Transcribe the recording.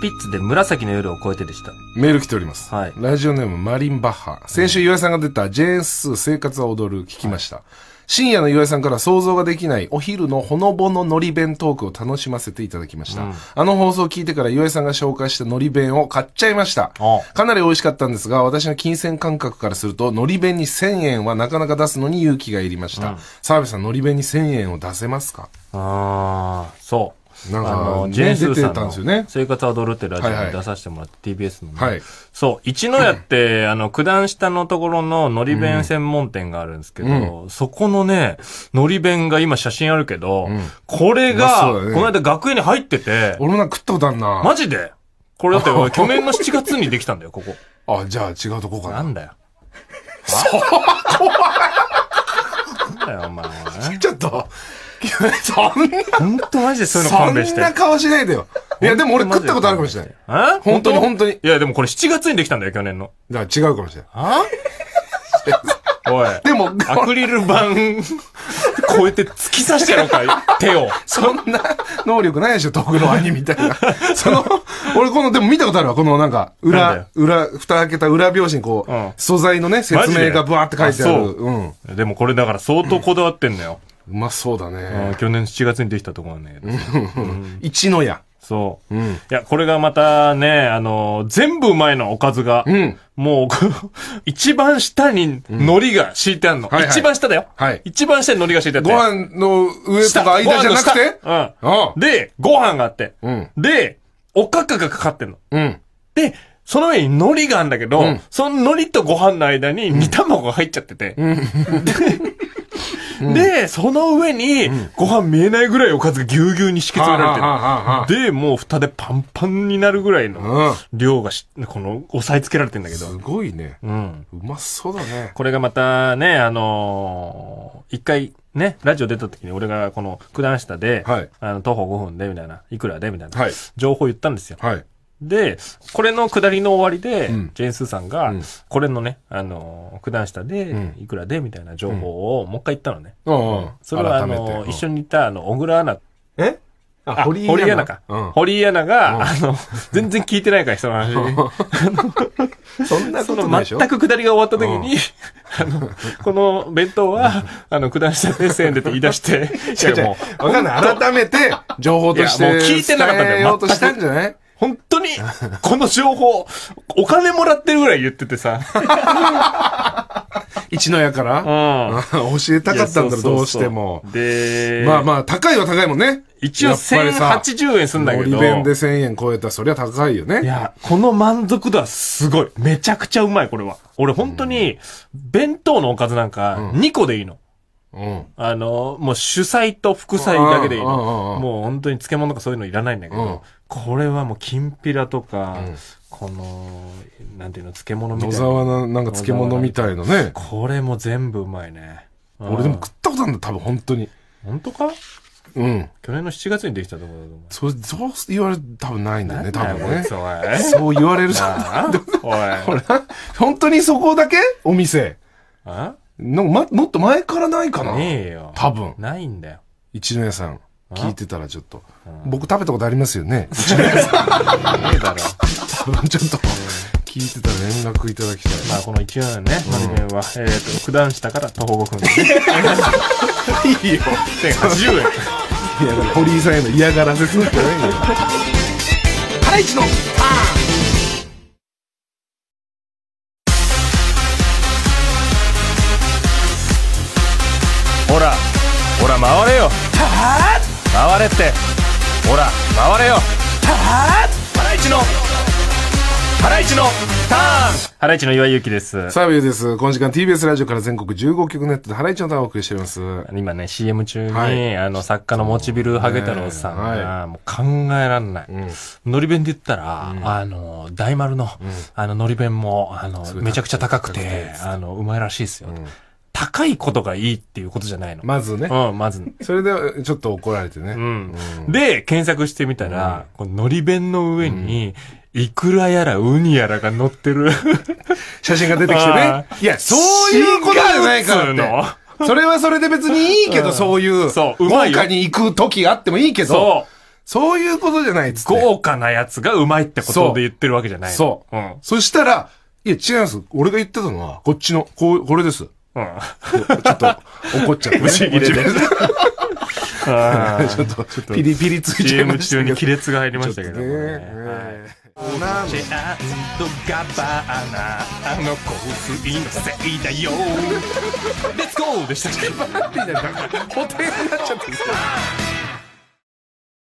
ピッツで紫の夜を超えてでした。メール来ております。はい。ラジオネームマリンバッハ。先週岩井さんが出たジェーンスー生活は踊る聞きました。はい、深夜の岩井さんから想像ができないお昼のほのぼののり弁トークを楽しませていただきました。うん、あの放送を聞いてから岩井さんが紹介したのり弁を買っちゃいました。かなり美味しかったんですが、私の金銭感覚からすると、のり弁に1000円はなかなか出すのに勇気がいりました。澤、うん、部さん、のり弁に1000円を出せますかああ、そう。なんかあの、ジェーン・スーさんの生活を踊るってラジオに出させてもらって、TBS の、ねはい。そう、一の屋って、あの、九段下のところののり弁専門店があるんですけど、そこのね、のり弁が今写真あるけど、これが、この間学園に入ってて。俺もなんか食ったことあるな。マジでこれだって 去年の7月にできたんだよ、ここ。あ、じゃあ違うとこかな。なんだよ。そう、怖い。なんだよ、お前。ちょっと、そんな。本当マジでそういうの勘弁して。そんな顔しないでよ。いや、でも俺食ったことあるかもしれない。え本当に本当に。いや、でもこれ7月にできたんだよ、去年の。だから違うかもしれない。あおい。でも、アクリル板、こうやって突き刺してやろうか、手を。そんな能力ないでしょ、徳の兄みたいな。その、俺この、でも見たことあるわ、このなんか、裏、裏、蓋開けた裏拍子にこう、素材のね、説明がブワーって書いてある。そう、うん。でもこれだから相当こだわってんのよ。うまそうだね。去年7月にできたところはね。一のや。そう。うん、いや、これがまたね、あの全部うまいの、おかずが。うん、もう、一番下に海苔が敷いてあるの。うんはいはい、一番下だよ、はい。一番下に海苔が敷いてあって。ご飯の上とか間じゃなくてうんああ。で、ご飯があって。うん、で、おかかがかかってんの。うん、で、その上に海苔があるんだけど、うん、その海苔とご飯の間に煮卵が入っちゃってて。うん、でで、その上に、ご飯見えないぐらいおかずがぎゅうぎゅうに敷き詰められてる。で、もう蓋でパンパンになるぐらいの量がこの、押さえつけられてんだけど。すごいね。うん。うまそうだね。これがまたね、あのー、一回、ね、ラジオ出た時に俺がこの九段下で、はい、あの徒歩5分でみたいな、いくらでみたいな、はい、情報言ったんですよ。はい、で、これの下りの終わりで、ジェン・スーさんが、これのね、あの九段下で、いくらでみたいな情報をもう一回言ったのね。うんそれは、あの一緒にいた、あの、小倉アナ、えあ堀井アナか。堀井アナが、あの、全然聞いてないから、人の話。そんなことのないでし全く下りが終わった時に、あの、この弁当は、あの、下段下で1000円でって言い出して、いやもう、わかんない。改めて、情報としていやもう聞いてなかったんだよ伝えとしたんじゃない本当に、この情報、お金もらってるぐらい言っててさ。一の矢から、うん、教えたかったんだろ、どうしても。で、まあまあ、高いは高いもんね。一応1080円すんだけど。弁で1000円超えたそりゃ高いよね。いや、この満足度はすごい。めちゃくちゃうまい、これは。俺本当に、弁当のおかずなんか2個でいいの。あの、もう主菜と副菜だけでいいの。もう本当に漬物とかそういうのいらないんだけど、これはもうきんぴらとか、この、なんていうの、漬物みたいな。野沢のなんか漬物みたいのね。これも全部うまいね。俺でも食ったことあるんだ、多分本当に。本当かうん。去年の7月にできたとこだと思う。そう、そう言われ、多分ないんだよね、多分ね。そう言われるじゃん。おい。ほら、本当にそこだけお店。あなんか、ま、もっと前からないかな。ねえよ。多分。ないんだよ。一ノ屋さん、聞いてたらちょっと。僕食べたことありますよね。一ノ屋さん。ねえだろ。多分ちょっと。聞いてたら連絡いただきたい。まあ、この一応ね、この辺は、えっと、九段下から徒歩5分。いいよ。10円。いや、堀井さんへの嫌がらせするんじゃないよ。ハライチのターンほらほら回れよ回れってほら回れよハライチのハライチのターンハライチの岩井ゆきです。サービューです。この時間 TBS ラジオから全国15局ネットでハライチのターンをお送りしております。今ね、CM 中に、はいあの、作家のモチビル・ハゲ太郎さんが、ねもう考えらんない。のり弁で言ったら、あの、大丸の、あの、のり弁も、あの、めちゃくちゃ高くくてて、あの、うまいらしいですよ。高いことがいいっていうことじゃないの。まずね。うん、まず。それで、ちょっと怒られてね。うん。うん、で、検索してみたら、うん、この海苔弁の上に、いくらやらウニやらが乗ってる写真が出てきてね。いや、そういうことじゃないからの。それはそれで別にいいけど、そういう。そう、うまい。豪華に行く時あってもいいけど。そう。そういうことじゃないっつって。豪華なやつがうまいってことで言ってるわけじゃない。そう。うん。そしたら、いや、違います。俺が言ってたのは、こっちの、こう、これです。ちょっと怒っちゃって、ね、ちょっと、ちょっと、ピリピリついちゃいました CM 中に亀裂が入りましたけどチェアとガバナあの香水のせいだよ レッツゴーでしたっけバッティーじゃなくて補填になっちゃって